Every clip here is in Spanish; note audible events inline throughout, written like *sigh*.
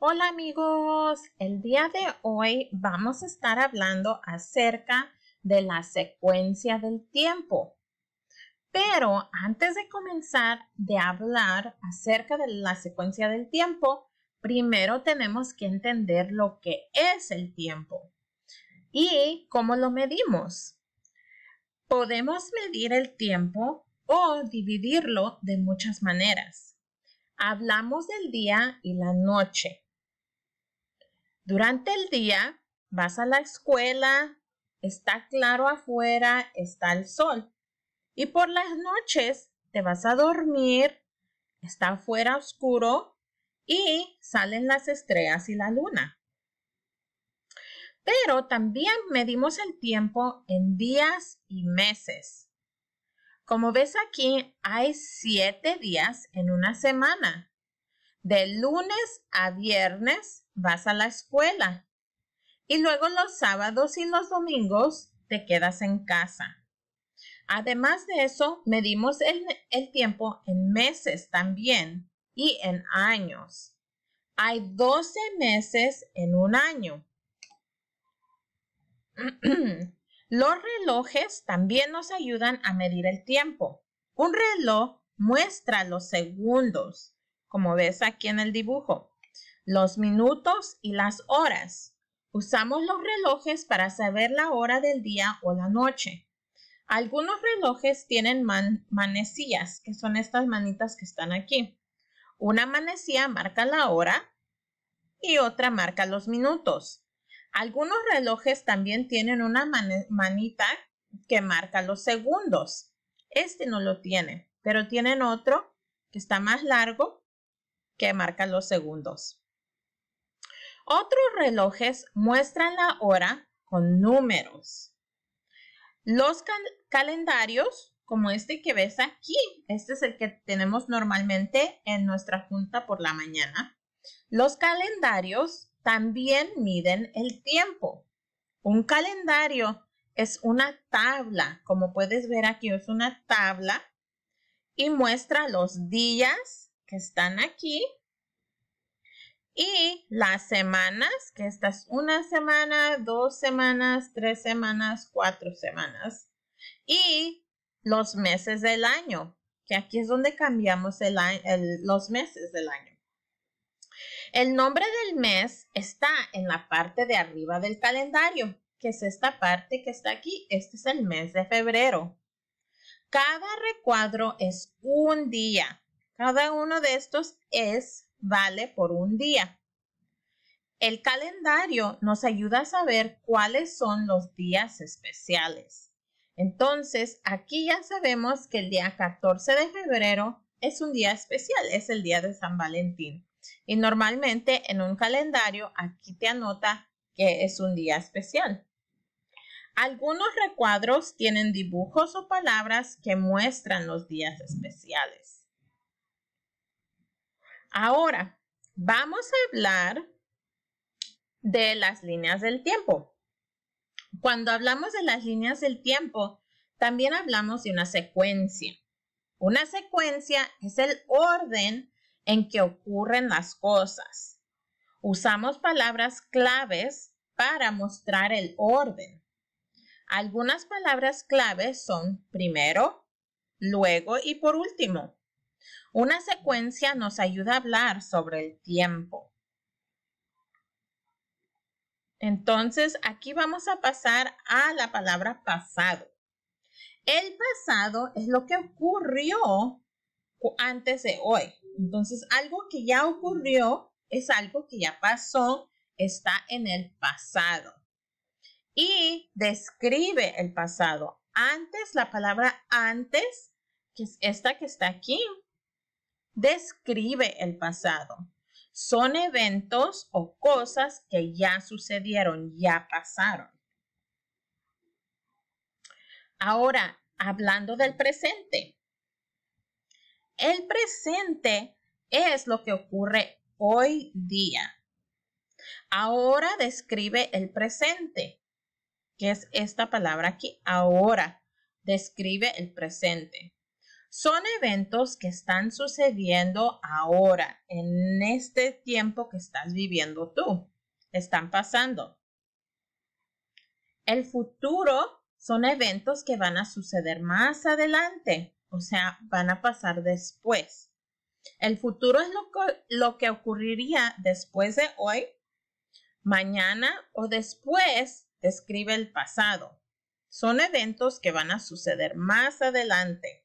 Hola amigos, el día de hoy vamos a estar hablando acerca de la secuencia del tiempo. Pero antes de comenzar de hablar acerca de la secuencia del tiempo, primero tenemos que entender lo que es el tiempo y cómo lo medimos. Podemos medir el tiempo o dividirlo de muchas maneras. Hablamos del día y la noche durante el día vas a la escuela, está claro afuera, está el sol. Y por las noches te vas a dormir, está afuera oscuro y salen las estrellas y la luna. Pero también medimos el tiempo en días y meses. Como ves aquí, hay siete días en una semana. De lunes a viernes vas a la escuela. Y luego los sábados y los domingos te quedas en casa. Además de eso, medimos el, tiempo en meses también y en años. Hay 12 meses en un año. *clears throat* Los relojes también nos ayudan a medir el tiempo. Un reloj muestra los segundos, como ves aquí en el dibujo los minutos y las horas. Usamos los relojes para saber la hora del día o la noche. Algunos relojes tienen manecillas, que son estas manitas que están aquí. Una manecilla marca la hora y otra marca los minutos. Algunos relojes también tienen una manita que marca los segundos. Este no lo tiene, pero tienen otro que está más largo que marca los segundos. Otros relojes muestran la hora con números. Los calendarios, como este que ves aquí, este es el que tenemos normalmente en nuestra junta por la mañana. Los calendarios también miden el tiempo. Un calendario es una tabla, como puedes ver aquí, es una tabla y muestra los días que están aquí y las semanas, que estas una semana, dos semanas, tres semanas, cuatro semanas. Y los meses del año, que aquí es donde cambiamos los meses del año. El nombre del mes está en la parte de arriba del calendario, que es esta parte que está aquí. Este es el mes de febrero. Cada recuadro es un día. Cada uno de estos es vale por un día. El calendario nos ayuda a saber cuáles son los días especiales. Entonces, aquí ya sabemos que el día 14 de febrero es un día especial, es el día de San Valentín. Y normalmente en un calendario aquí te anota que es un día especial. Algunos recuadros tienen dibujos o palabras que muestran los días especiales. Ahora, vamos a hablar de las líneas del tiempo. Cuando hablamos de las líneas del tiempo, también hablamos de una secuencia. Una secuencia es el orden en que ocurren las cosas. Usamos palabras claves para mostrar el orden. Algunas palabras claves son primero, luego y por último. Una secuencia nos ayuda a hablar sobre el tiempo. Entonces, aquí vamos a pasar a la palabra pasado. El pasado es lo que ocurrió antes de hoy. Entonces, algo que ya ocurrió es algo que ya pasó, está en el pasado. Y describe el pasado. Antes, la palabra antes, que es esta que está aquí, describe el pasado. Son eventos o cosas que ya sucedieron, ya pasaron. Ahora, hablando del presente. El presente es lo que ocurre hoy día. Ahora describe el presente, que es esta palabra aquí, ahora describe el presente son eventos que están sucediendo ahora, en este tiempo que estás viviendo tú. Están pasando. El futuro son eventos que van a suceder más adelante, o sea, van a pasar después. El futuro es lo que, lo que ocurriría después de hoy, mañana o después describe el pasado. Son eventos que van a suceder más adelante.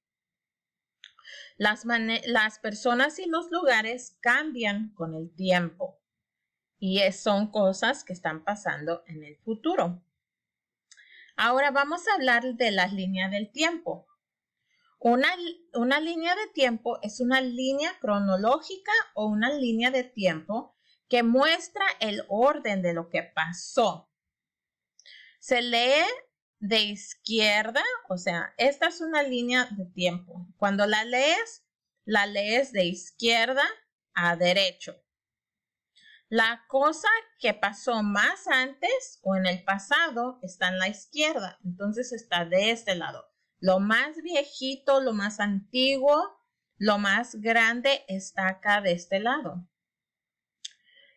Las, personas y los lugares cambian con el tiempo y son cosas que están pasando en el futuro. Ahora vamos a hablar de las líneas del tiempo. Una, una línea de tiempo es una línea cronológica o una línea de tiempo que muestra el orden de lo que pasó. Se lee de izquierda, o sea, esta es una línea de tiempo. Cuando la lees, la lees de izquierda a derecho. La cosa que pasó más antes o en el pasado está en la izquierda, entonces está de este lado. Lo más viejito, lo más antiguo, lo más grande está acá de este lado.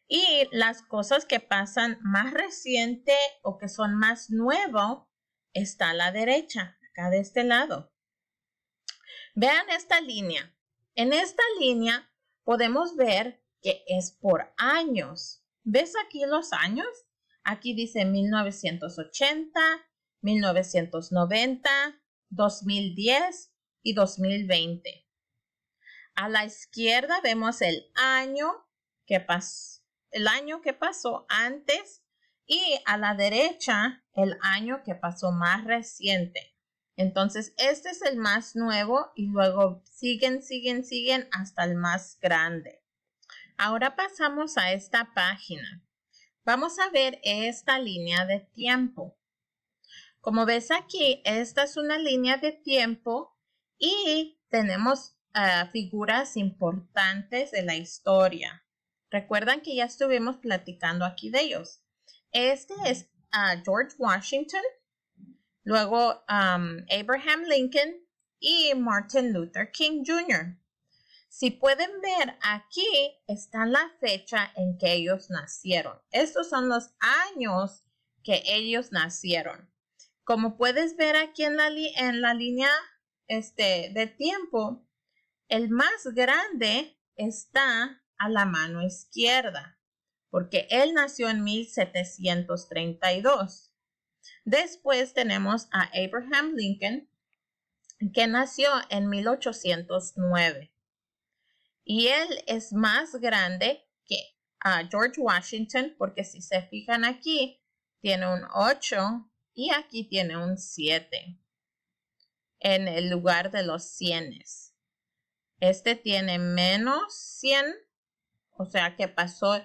Y las cosas que pasan más reciente o que son más nuevo está a la derecha, acá de este lado. Vean esta línea. En esta línea podemos ver que es por años. ¿Ves aquí los años? Aquí dice 1980, 1990, 2010 y 2020. A la izquierda vemos el año que pasó, el año que pasó antes y a la derecha, el año que pasó más reciente. Entonces, este es el más nuevo y luego siguen, siguen, siguen hasta el más grande. Ahora pasamos a esta página. Vamos a ver esta línea de tiempo. Como ves aquí, esta es una línea de tiempo y tenemos ah, figuras importantes de la historia. Recuerdan que ya estuvimos platicando aquí de ellos. Este es George Washington, luego um, Abraham Lincoln y Martin Luther King Jr. Si pueden ver aquí está la fecha en que ellos nacieron. Estos son los años que ellos nacieron. Como puedes ver aquí en la, en la línea este, de tiempo, el más grande está a la mano izquierda porque él nació en 1732. Después tenemos a Abraham Lincoln, que nació en 1809. Y él es más grande que a George Washington, porque si se fijan aquí, tiene un 8 y aquí tiene un 7 en el lugar de los 100. Este tiene menos 100, o sea que pasó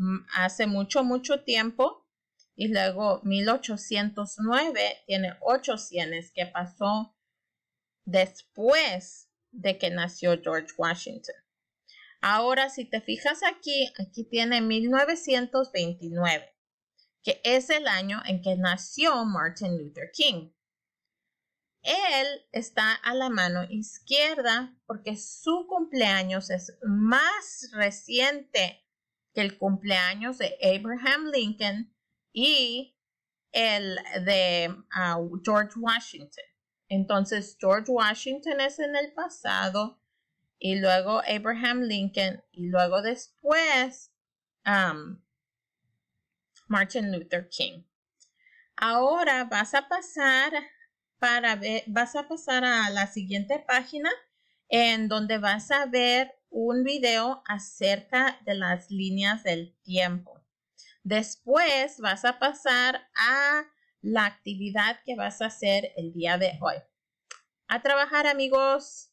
Mm, hace mucho, mucho tiempo. Y luego 1809 tiene 800 que pasó después de que nació George Washington. Ahora, si te fijas aquí, aquí tiene 1929, que es el año en que nació Martin Luther King. Él está a la mano izquierda porque su cumpleaños es más reciente el cumpleaños de Abraham Lincoln y el de ah, George Washington. Entonces, George Washington es en el pasado y luego Abraham Lincoln y luego después um, Martin Luther King. Ahora vas a pasar para ver, vas a pasar a la siguiente página en donde vas a ver un video acerca de las líneas del tiempo. Después vas a pasar a la actividad que vas a hacer el día de hoy. A trabajar amigos.